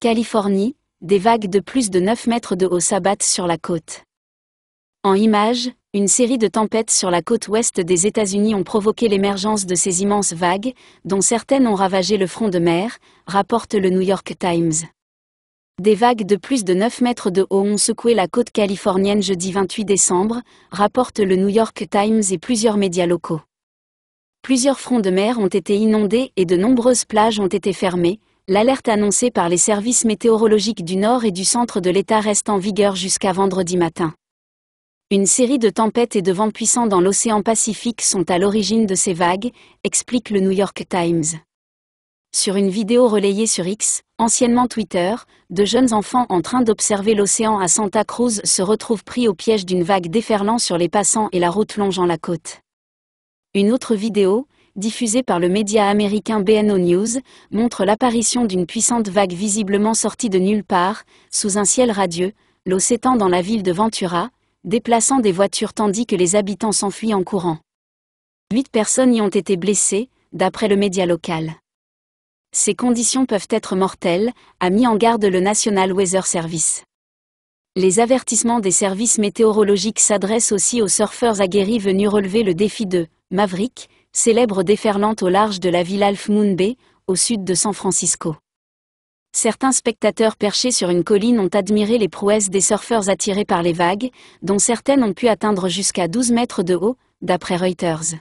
Californie, des vagues de plus de 9 mètres de haut s'abattent sur la côte. En images, une série de tempêtes sur la côte ouest des États-Unis ont provoqué l'émergence de ces immenses vagues, dont certaines ont ravagé le front de mer, rapporte le New York Times. Des vagues de plus de 9 mètres de haut ont secoué la côte californienne jeudi 28 décembre, rapporte le New York Times et plusieurs médias locaux. Plusieurs fronts de mer ont été inondés et de nombreuses plages ont été fermées, l'alerte annoncée par les services météorologiques du nord et du centre de l'État reste en vigueur jusqu'à vendredi matin. Une série de tempêtes et de vents puissants dans l'océan Pacifique sont à l'origine de ces vagues, explique le New York Times. Sur une vidéo relayée sur X, anciennement Twitter, de jeunes enfants en train d'observer l'océan à Santa Cruz se retrouvent pris au piège d'une vague déferlant sur les passants et la route longeant la côte. Une autre vidéo, diffusée par le média américain BNO News, montre l'apparition d'une puissante vague visiblement sortie de nulle part, sous un ciel radieux, l'eau s'étend dans la ville de Ventura, déplaçant des voitures tandis que les habitants s'enfuient en courant. Huit personnes y ont été blessées, d'après le média local. Ces conditions peuvent être mortelles, a mis en garde le National Weather Service. Les avertissements des services météorologiques s'adressent aussi aux surfeurs aguerris venus relever le défi de Maverick, célèbre déferlante au large de la ville Half Moon Bay, au sud de San Francisco. Certains spectateurs perchés sur une colline ont admiré les prouesses des surfeurs attirés par les vagues, dont certaines ont pu atteindre jusqu'à 12 mètres de haut, d'après Reuters.